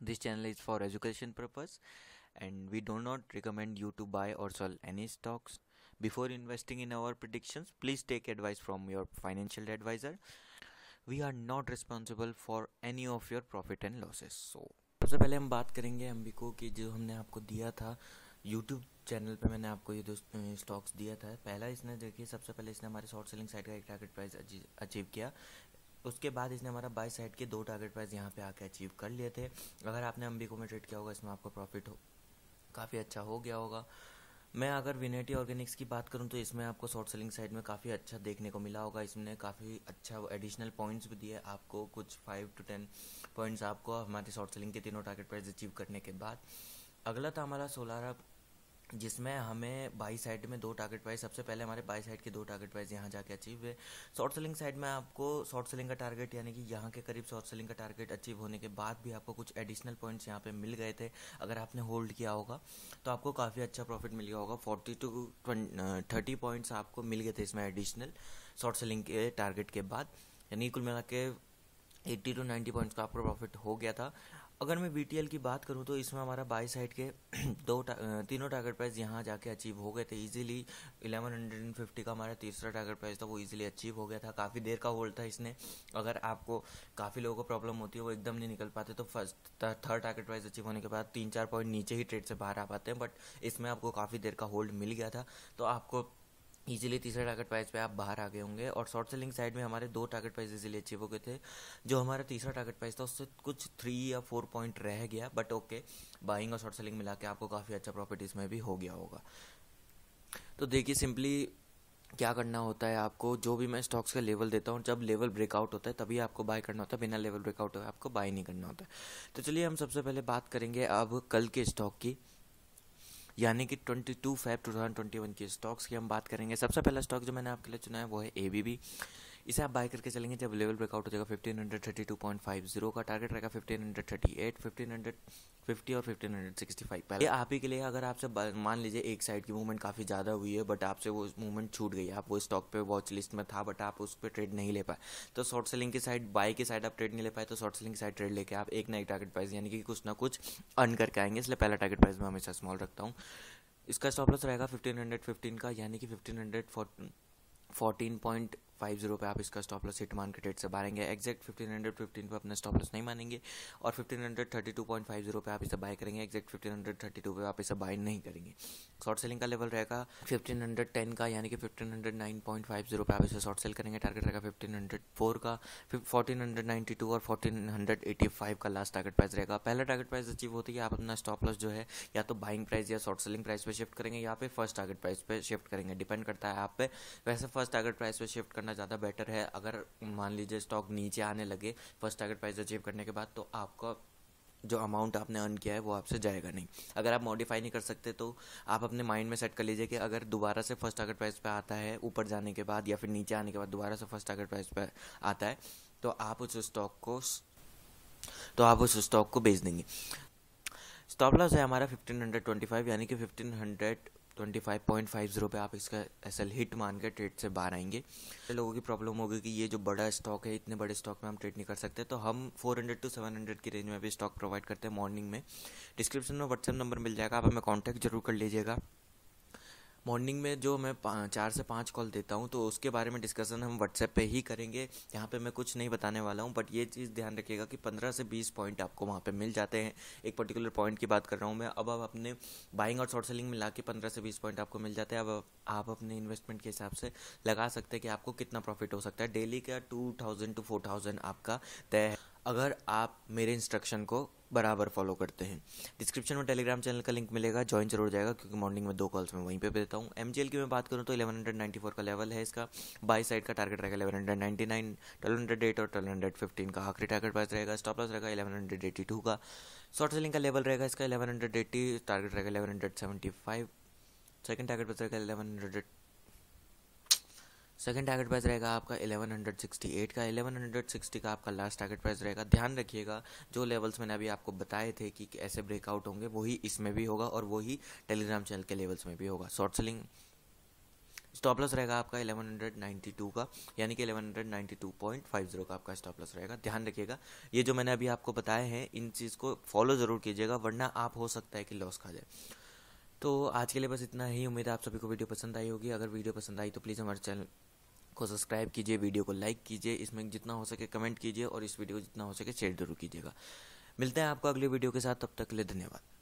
this channel is for education purpose and we do not recommend you to buy or sell any stocks before investing in our predictions please take advice from your financial advisor we are not responsible for any of your profit and losses so सबसे पहले हम बात करेंगे एम्बिको की जो हमने आपको दिया था यूट्यूब चैनल पे मैंने आपको ये दो स्टॉक्स दिया था पहला इसने देखिए सबसे पहले इसने हमारे शॉर्ट सेलिंग साइट का एक टारगेट प्राइस अचीव किया उसके बाद इसने हमारा बाई साइड के दो टारगेट प्राइस यहाँ पे आके अचीव कर लिए थे अगर आपने अम्बिको में ट्रेड किया होगा इसमें आपको प्रॉफिट हो काफ़ी अच्छा हो गया होगा मैं अगर विनेटी ऑर्गेनिक्स की बात करूं तो इसमें आपको शॉर्ट सेलिंग साइड में काफ़ी अच्छा देखने को मिला होगा इसमें काफ़ी अच्छा एडिशनल पॉइंट्स भी दिए आपको कुछ फाइव टू टेन पॉइंट्स आपको हमारे शॉर्ट सेलिंग के तीनों टारगेट प्राइस अचीव करने के बाद अगला था हमारा सोलारा जिसमें हमें बाई साइड में दो टारगेट प्राइस सबसे पहले हमारे बाई साइड के दो टारगेट प्राइस यहाँ जाके अचीव हुए शॉर्ट सेलिंग साइड में आपको शॉर्ट सेलिंग का टारगेट यानी कि यहाँ के करीब शॉर्ट सेलिंग का टारगेट अचीव होने के बाद भी आपको कुछ एडिशनल पॉइंट्स यहाँ पे मिल गए थे अगर आपने होल्ड किया होगा तो आपको काफ़ी अच्छा प्रॉफिट मिल गया होगा फोर्टी टू थर्टी पॉइंट्स आपको मिल गए थे इसमें एडिशनल शॉर्ट सेलिंग के टारगेट के बाद यानी कुल मिला के एट्टी टू नाइन्टी पॉइंट्स का आपको प्रॉफिट हो गया था अगर मैं बी की बात करूं तो इसमें हमारा बाई साइड के दो टा, तीनों टारगेट प्राइस यहाँ जाके अचीव हो गए थे इजीली 1150 का हमारा तीसरा टारगेट प्राइस था वो इजीली अचीव हो गया था काफ़ी देर का होल्ड था इसने अगर आपको काफ़ी लोगों को प्रॉब्लम होती है वो एकदम नहीं निकल पाते तो first third target price achieve होने के बाद तीन चार पॉइंट नीचे ही ट्रेड से बाहर आ पाते हैं बट इसमें आपको काफ़ी देर का होल्ड मिल गया था तो आपको इजीली तीसरे टारगेट प्राइस पे आप बाहर आ गए होंगे और शॉर्ट सेलिंग साइड में हमारे दो टारगेट प्राइस इजीली अचीव हो गए थे जो हमारा तीसरा टारगेट प्राइस था उससे कुछ थ्री या फोर पॉइंट रह गया बट ओके बाइंग और शॉर्ट सेलिंग मिला के आपको काफ़ी अच्छा प्रॉफिट इसमें भी हो गया होगा तो देखिए सिंपली क्या करना होता है आपको जो भी मैं स्टॉक्स का लेवल देता हूँ जब लेवल ब्रेकआउट होता है तभी आपको बाय करना होता है बिना लेवल ब्रेकआउट हो आपको बाय नहीं करना होता है तो चलिए हम सबसे पहले बात करेंगे अब कल के स्टॉक की यानी कि 22 फेब 2021 के स्टॉक्स की हम बात करेंगे सबसे पहला स्टॉक जो मैंने आपके लिए चुना है वो है ए इसे आप बाय करके चलेंगे जब लेवल ब्रेकआउट हो जाएगा fifteen hundred thirty two point five zero का टारगेट रहेगा fifteen hundred thirty eight fifteen hundred fifty और फिफ्टीन हंड्रेड सिक्सटी फाइव पहले आप ही के लिए अगर आपसे मान लीजिए एक साइड की मूवमेंट काफ़ी ज़्यादा हुई है बट आपसे वो मूवमेंट छूट गई आप वो स्टॉक पे वॉच लिस्ट में था बट आप उस पर ट्रेड नहीं ले पाए तो शॉर्ट सेलिंग की साइड बाय की साइड आप ट्रेड नहीं ले पाए तो शॉर्ट सेलिंग की साइड ट्रेड लेके आप एक ना एक टारगेट प्राइस यानी कि कुछ ना कुछ अर्न करके आएंगे इसलिए पहला टारगेट प्राइस मैं हमेशा स्मॉल रखता हूँ इसका स्टॉप लॉस रहेगा फिफ्टीन हंड्रेड फिफ्टीन का यानी कि fifteen hundred fourteen point five zero पे आप इसका स्टॉप लॉस हिट मान के डेट से बाहरेंगे एक्जैक्ट फिफ्टीन हंड्रेड फिफ्टीन पर अपना स्टॉप लॉस नहीं मानेंगे और fifteen hundred thirty two point five zero पर आप इसे बाय करेंगे exact fifteen hundred thirty two पर आप इसे बाय नहीं करेंगे शॉर्ट सेलिंग का लेवल रहेगा फिफ्टीन हंड्रेड टेन का यानी कि fifteen hundred nine point five zero पे आप इसे शॉर्ट सेल करेंगे टारगेट रहेगा फिफ्टीन हंड्रेड फोर का फोर्टीन हंड्रेड टू और फोर्टीन हंड्रेड एटी फाइव का लास्ट टारगेट प्राइस रहेगा पहला टारगेट प्राइस अचीव होती है आप अपना स्टॉप लॉस जो है या तो बाइंग प्राइस या शॉर्ट सेलिंग प्राइस पे शिफ्ट करेंगे या फिर फर्स्ट टारगेट प्राइस पे शिफ्ट करेंगे डिपेंड करता है आप पे वैसे फर्स्ट टारगेट प्राइस पे शिफ्ट करना ज़्यादा बेटर है अगर मान लीजिए स्टॉक नीचे आने लगे फर्स्ट टारगेट प्राइस अचीव करने के बाद तो आपका जो अमाउंट आपने अर्न किया है वो आपसे जाएगा नहीं अगर आप मॉडिफाई नहीं कर सकते तो आप अपने माइंड में सेट कर लीजिए कि अगर दोबारा से फर्स्ट टारगेट प्राइस पे आता है ऊपर जाने के बाद या फिर नीचे आने के बाद दोबारा से फर्स्ट टारगेट प्राइस पे आता है तो आप उस स्टॉक को तो आप उस स्टॉक को बेच देंगे स्टॉप लॉस है हमारा फिफ्टीन हंड्रेड ट्वेंटी फाइव यानी कि fifteen hundred twenty five point five zero पर आप इसका एल हिट मान के ट्रेड से बाहर आएंगे तो लोगों की प्रॉब्लम होगी कि ये जो बड़ा स्टॉक है इतने बड़े स्टॉक में हम ट्रेड नहीं कर सकते तो हम four hundred to seven hundred की रेंज में भी स्टॉक प्रोवाइड करते हैं मॉर्निंग में डिस्क्रिप्शन में व्हाट्सएप नंबर मिल जाएगा आप हमें कॉन्टैक्ट जरूर कर लीजिएगा मॉर्निंग में जो मैं चार से पाँच कॉल देता हूँ तो उसके बारे में डिस्कसन हम व्हाट्सएप पे ही करेंगे यहाँ पे मैं कुछ नहीं बताने वाला हूँ बट ये चीज़ ध्यान रखिएगा कि पंद्रह से बीस पॉइंट आपको वहाँ पे मिल जाते हैं एक पर्टिकुलर पॉइंट की बात कर रहा हूँ मैं अब आप अपने बाइंग और शॉर्ट सेलिंग मिला के पंद्रह से बीस पॉइंट आपको मिल जाते हैं अब आप अपने इन्वेस्टमेंट के हिसाब से लगा सकते हैं कि आपको कितना प्रॉफिट हो सकता है डेली का two thousand to four thousand आपका तय है अगर आप मेरे इंस्ट्रक्शन को बराबर फॉलो करते हैं डिस्क्रिप्शन में टेलीग्राम चैनल का लिंक मिलेगा ज्वाइन जरूर जाएगा क्योंकि मॉर्निंग में दो कॉल्स में वहीं पे देता हूँ एम की मैं बात करूँ तो 1194 का लेवल है इसका बाई साइड का टारगेट रहेगा 1199 एट और फिफ्टीन का आखिरी टारगेट पास रहेगा स्टॉप लॉस रहेगा टू का शॉर्ट सेलिंग का लेवल रहेगा इसका 1180 टारगेट रहेगा फाइव सेकंड टारगेट पास रहेगा हंड्रेड सेकेंड टारगेट प्राइस रहेगा आपका 1168 का 1160 का आपका लास्ट टारगेट प्राइस रहेगा ध्यान रखिएगा जो लेवल्स मैंने अभी आपको बताए थे कि ऐसे ब्रेकआउट होंगे वही इसमें भी होगा और वही टेलीग्राम चैनल के लेवल्स में भी होगा शॉर्ट सेलिंग स्टॉप लॉस रहेगा आपका 1192 का यानी कि 1192.50 का आपका स्टॉप लॉस रहेगा ध्यान रखिएगा ये जो मैंने अभी आपको बताए हैं इन चीज़ को फॉलो ज़रूर कीजिएगा वरना आप हो सकता है कि लॉस खा जाए तो आज के लिए बस इतना ही उम्मीद है आप सभी को वीडियो पसंद आई होगी अगर वीडियो पसंद आई तो प्लीज़ हमारे चैनल को सब्सक्राइब कीजिए वीडियो को लाइक कीजिए इसमें जितना हो सके कमेंट कीजिए और इस वीडियो को जितना हो सके शेयर जरूर कीजिएगा मिलते हैं आपको अगले वीडियो के साथ तब तक के लिए धन्यवाद